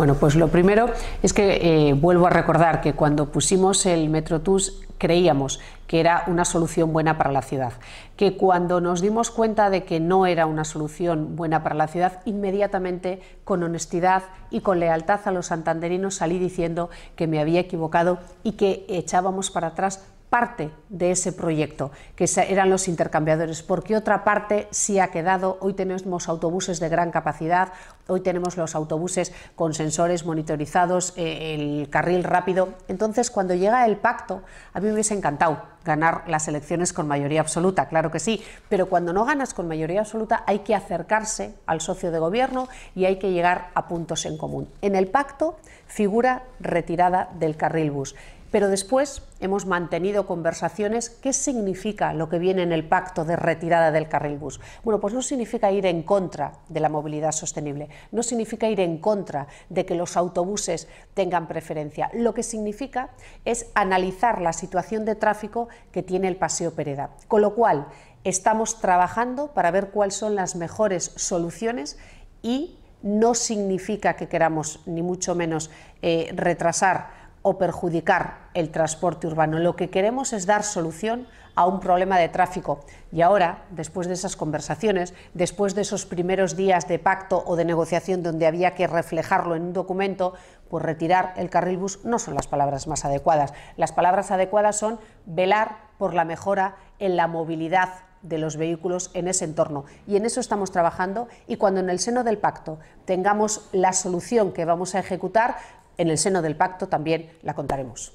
Bueno, pues lo primero es que eh, vuelvo a recordar que cuando pusimos el Metrotus creíamos que era una solución buena para la ciudad, que cuando nos dimos cuenta de que no era una solución buena para la ciudad, inmediatamente, con honestidad y con lealtad a los santanderinos, salí diciendo que me había equivocado y que echábamos para atrás parte de ese proyecto, que eran los intercambiadores, porque otra parte sí ha quedado. Hoy tenemos autobuses de gran capacidad, hoy tenemos los autobuses con sensores monitorizados, eh, el carril rápido. Entonces, cuando llega el pacto, a mí me hubiese encantado ganar las elecciones con mayoría absoluta, claro que sí, pero cuando no ganas con mayoría absoluta hay que acercarse al socio de gobierno y hay que llegar a puntos en común. En el pacto figura retirada del carril bus. Pero después hemos mantenido conversaciones. ¿Qué significa lo que viene en el pacto de retirada del carril bus? Bueno, pues no significa ir en contra de la movilidad sostenible, no significa ir en contra de que los autobuses tengan preferencia. Lo que significa es analizar la situación de tráfico que tiene el Paseo Pereda. Con lo cual, estamos trabajando para ver cuáles son las mejores soluciones y no significa que queramos ni mucho menos eh, retrasar o perjudicar el transporte urbano. Lo que queremos es dar solución a un problema de tráfico. Y ahora, después de esas conversaciones, después de esos primeros días de pacto o de negociación donde había que reflejarlo en un documento, pues retirar el carril bus no son las palabras más adecuadas. Las palabras adecuadas son velar por la mejora en la movilidad de los vehículos en ese entorno. Y en eso estamos trabajando y cuando en el seno del pacto tengamos la solución que vamos a ejecutar, en el seno del pacto también la contaremos.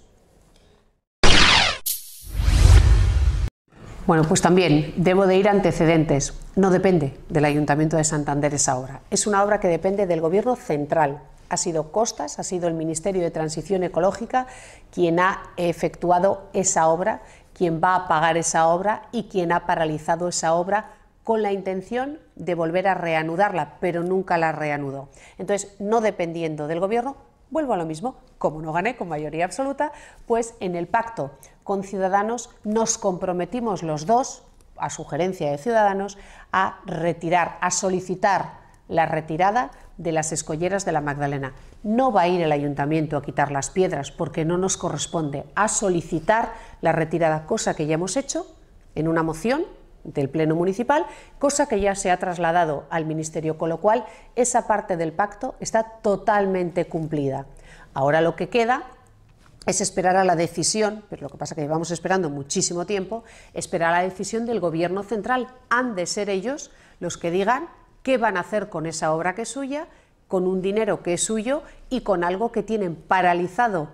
Bueno, pues también debo de ir antecedentes. No depende del Ayuntamiento de Santander esa obra. Es una obra que depende del Gobierno central. Ha sido Costas, ha sido el Ministerio de Transición Ecológica quien ha efectuado esa obra, quien va a pagar esa obra y quien ha paralizado esa obra con la intención de volver a reanudarla, pero nunca la reanudó. Entonces, no dependiendo del Gobierno, Vuelvo a lo mismo, como no gané con mayoría absoluta, pues en el pacto con Ciudadanos nos comprometimos los dos, a sugerencia de Ciudadanos, a retirar, a solicitar la retirada de las escolleras de la Magdalena. No va a ir el ayuntamiento a quitar las piedras porque no nos corresponde a solicitar la retirada, cosa que ya hemos hecho en una moción del Pleno Municipal, cosa que ya se ha trasladado al Ministerio, con lo cual esa parte del pacto está totalmente cumplida. Ahora lo que queda es esperar a la decisión, pero lo que pasa es que llevamos esperando muchísimo tiempo, esperar a la decisión del Gobierno central. Han de ser ellos los que digan qué van a hacer con esa obra que es suya, con un dinero que es suyo y con algo que tienen paralizado,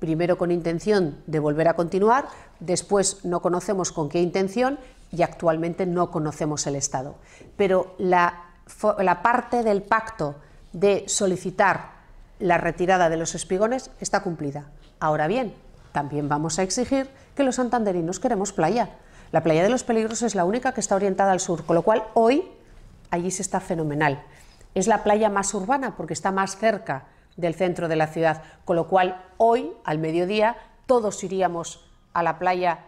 primero con intención de volver a continuar, después no conocemos con qué intención, y actualmente no conocemos el Estado. Pero la, parte del pacto de solicitar la retirada de los espigones está cumplida. Ahora bien, también vamos a exigir que los santanderinos queremos playa. La playa de los peligros es la única que está orientada al sur, con lo cual hoy allí se está fenomenal. Es la playa más urbana porque está más cerca del centro de la ciudad, con lo cual hoy, al mediodía, todos iríamos a la playa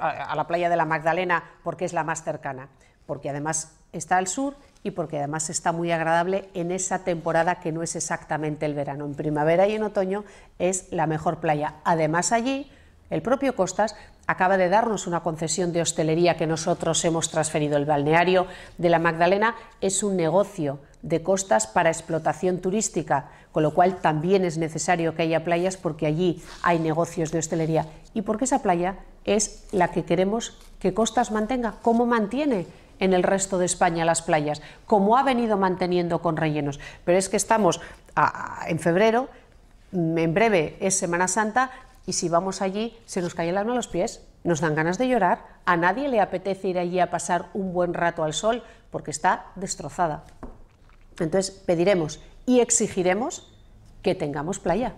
a la playa de la Magdalena porque es la más cercana, porque además está al sur y porque además está muy agradable en esa temporada que no es exactamente el verano. En primavera y en otoño es la mejor playa. Además allí el propio Costas acaba de darnos una concesión de hostelería que nosotros hemos transferido. El balneario de la Magdalena es un negocio de costas para explotación turística con lo cual también es necesario que haya playas porque allí hay negocios de hostelería y porque esa playa es la que queremos que Costas mantenga, como mantiene en el resto de España las playas, como ha venido manteniendo con rellenos. Pero es que estamos en febrero, mm, en breve es Semana Santa, y si vamos allí se nos cae el manos a los pies, nos dan ganas de llorar, a nadie le apetece ir allí a pasar un buen rato al sol porque está destrozada. Entonces pediremos y exigiremos que tengamos playa.